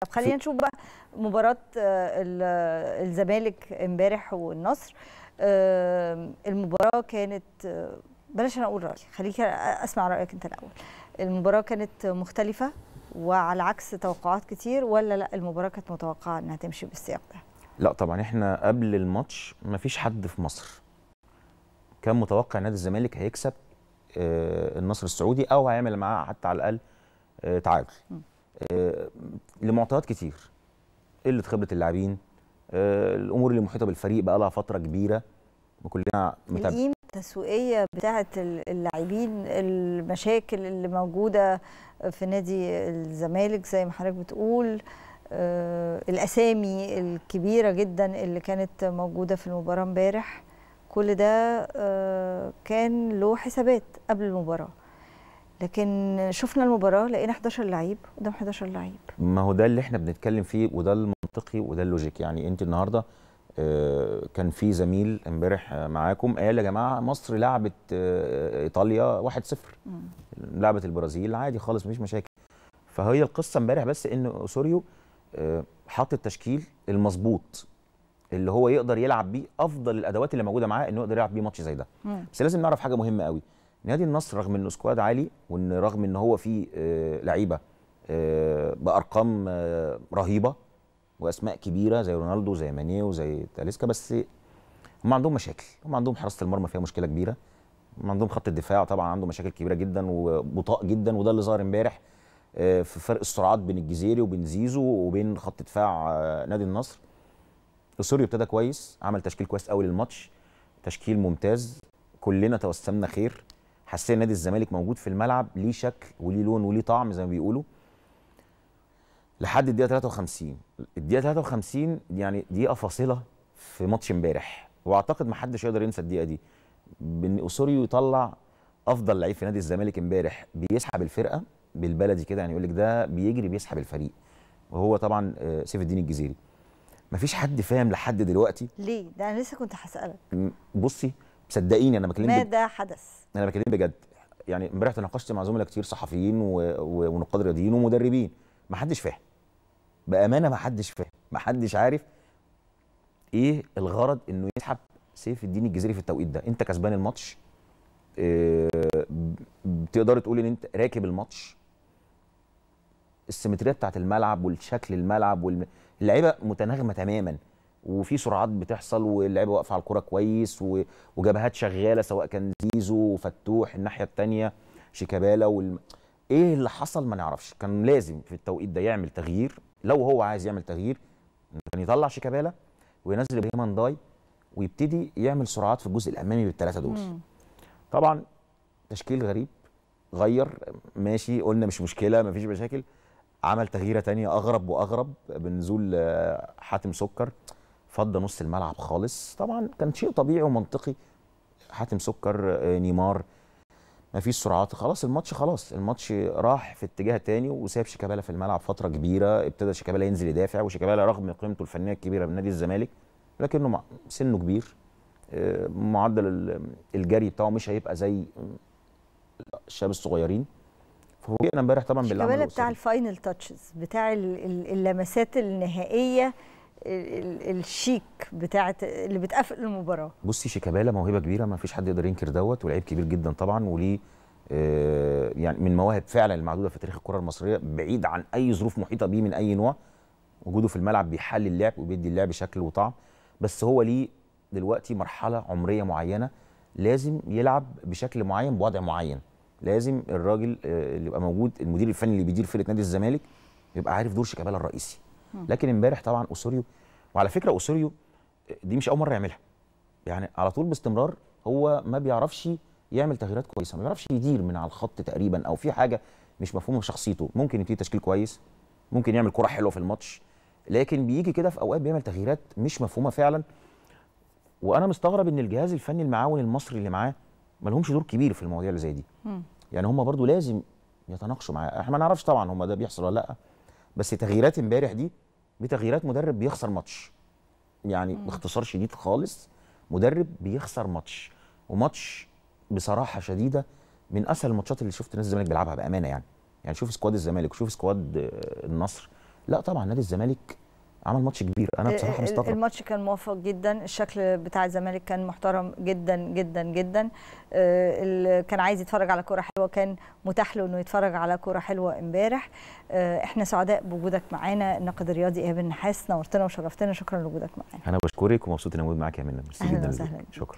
طب خلينا نشوف بقى مباراة آه، آه، الزمالك امبارح والنصر آه، المباراة كانت بلاش انا اقول رأيي خليك اسمع رأيك انت الاول المباراة كانت مختلفة وعلى عكس توقعات كتير ولا لا المباراة كانت متوقعة انها تمشي بالسياق ده لا طبعا احنا قبل الماتش ما فيش حد في مصر كان متوقع نادي الزمالك هيكسب النصر السعودي او هيعمل معاه حتى على الاقل تعادل آه، لمعطيات كتير قله خبره اللاعبين آه، الامور اللي محيطه بالفريق بقى لها فتره كبيره وكلنا متابعين القيمه التسويقيه بتاعه اللاعبين المشاكل اللي موجوده في نادي الزمالك زي ما حضرتك بتقول آه، الاسامي الكبيره جدا اللي كانت موجوده في المباراه امبارح كل ده كان له حسابات قبل المباراه لكن شفنا المباراه لقينا 11 لعيب قدام 11 لعيب ما هو ده اللي احنا بنتكلم فيه وده المنطقي وده اللوجيك يعني انت النهارده آه، كان في زميل امبارح معاكم قال يا جماعه مصر لعبت آه، ايطاليا 1-0 لعبت البرازيل عادي خالص مفيش مشاكل فهي القصه امبارح بس ان اسوريو آه، حط التشكيل المظبوط اللي هو يقدر يلعب بيه افضل الادوات اللي موجوده معاه انه يقدر يلعب بيه ماتش زي ده بس لازم نعرف حاجه مهمه قوي نادي النصر رغم انه سكواد عالي وان رغم ان هو فيه آه، لعيبه آه، بارقام آه، رهيبه واسماء كبيره زي رونالدو زي مانيه وزي تاليسكا بس هم عندهم مشاكل هم عندهم حراسه المرمى فيها مشكله كبيره هم عندهم خط الدفاع طبعا عنده مشاكل كبيره جدا وبطاء جدا وده اللي ظهر امبارح في فرق السرعات بين الجزيري وبين زيزو وبين خط دفاع نادي النصر السوري ابتدى كويس عمل تشكيل كويس قوي للماتش تشكيل ممتاز كلنا توسمنا خير حسيت نادي الزمالك موجود في الملعب ليه شكل وليه لون وليه طعم زي ما بيقولوا لحد الدقيقه 53 الدقيقه 53 يعني دقيقه فاصله في ماتش امبارح واعتقد ما حدش يقدر ينسى الدقيقه دي بان اوسوريو يطلع افضل لعيب في نادي الزمالك امبارح بيسحب الفرقه بالبلدي كده يعني يقول لك ده بيجري بيسحب الفريق وهو طبعا آه، سيف الدين الجزيري مفيش حد فاهم لحد دلوقتي ليه ده انا لسه كنت هسالك بصي صدقيني انا بكلمك ماذا حدث انا بكلمك بجد يعني امبارح تناقشت مع زملاء كتير صحفيين و... و... ونقاد رياضيين ومدربين ما حدش فاهم بامانه ما حدش فاهم ما حدش عارف ايه الغرض انه يسحب سيف الدين الجزيري في التوقيت ده انت كسبان الماتش إيه... تقدر تقول ان انت راكب الماتش السيمتريه بتاعت الملعب والشكل الملعب واللعيبه متناغمه تماما وفي سرعات بتحصل واللعيبه واقفه على الكوره كويس وجبهات شغاله سواء كان زيزو وفتوح الناحيه الثانيه شيكابالا وال... ايه اللي حصل ما نعرفش كان لازم في التوقيت ده يعمل تغيير لو هو عايز يعمل تغيير كان يطلع شيكابالا وينزل ابراهيم نداي ويبتدي يعمل سرعات في الجزء الامامي بالثلاثه دول مم. طبعا تشكيل غريب غير ماشي قلنا مش مشكله مفيش مشاكل عمل تغييره تانية اغرب واغرب بنزول آه، حاتم سكر فض نص الملعب خالص طبعا كان شيء طبيعي ومنطقي حاتم سكر آه، نيمار ما فيش سرعات خلاص الماتش خلاص الماتش راح في اتجاه تاني وساب شيكابالا في الملعب فتره كبيره ابتدى شيكابالا ينزل يدافع وشيكابالا رغم قيمته الفنيه الكبيره بنادي الزمالك لكنه سنه كبير آه، معدل الجري بتاعه مش هيبقى زي الشباب الصغيرين فوجئنا امبارح طبعا بالعمل شيكابالا بتاع الفاينل تاتشز بتاع اللمسات النهائيه الشيك بتاعت اللي بتقفل المباراه بصي شيكابالا موهبه كبيره ما فيش حد يقدر ينكر دوت ولعيب كبير جدا طبعا وليه آه يعني من مواهب فعلا المعدوده في تاريخ الكره المصريه بعيد عن اي ظروف محيطه بيه من اي نوع وجوده في الملعب بيحل اللعب وبيدي اللعب شكل وطعم بس هو ليه دلوقتي مرحله عمريه معينه لازم يلعب بشكل معين بوضع معين لازم الراجل آه، اللي يبقى موجود المدير الفني اللي بيدير فرقه نادي الزمالك يبقى عارف دور شيكابالا الرئيسي لكن امبارح طبعا اسوريو وعلى فكره اسوريو دي مش اول مره يعملها يعني على طول باستمرار هو ما بيعرفش يعمل تغييرات كويسه ما بيعرفش يدير من على الخط تقريبا او في حاجه مش مفهومه في شخصيته ممكن يبتدي تشكيل كويس ممكن يعمل كره حلوه في الماتش لكن بيجي كده في اوقات بيعمل تغييرات مش مفهومه فعلا وانا مستغرب ان الجهاز الفني المعاون المصري اللي معاه ما لهمش دور كبير في المواضيع اللي زي دي يعني هم برضو لازم يتناقشوا معاه احنا ما نعرفش طبعا هم ده بيحصل ولا لا بس تغييرات امبارح دي بتغييرات مدرب بيخسر ماتش يعني باختصار شديد خالص مدرب بيخسر ماتش وماتش بصراحه شديده من اسهل الماتشات اللي شفت نادي الزمالك بيلعبها بامانه يعني يعني شوف سكواد الزمالك وشوف سكواد آه، النصر لا طبعا نادي الزمالك عمل ماتش كبير انا بصراحه مستغرب الماتش كان موفق جدا الشكل بتاع الزمالك كان محترم جدا جدا جدا آه، اللي كان عايز يتفرج على كوره حلوه كان متاح له انه يتفرج على كوره حلوه امبارح آه، احنا سعداء بوجودك معانا الناقد الرياضي ايهاب النحاس نورتنا وشرفتنا شكرا لوجودك معانا انا بشكرك ومبسوط اني موجود معاك يا منى ميرسي جدا وسهلا شكرا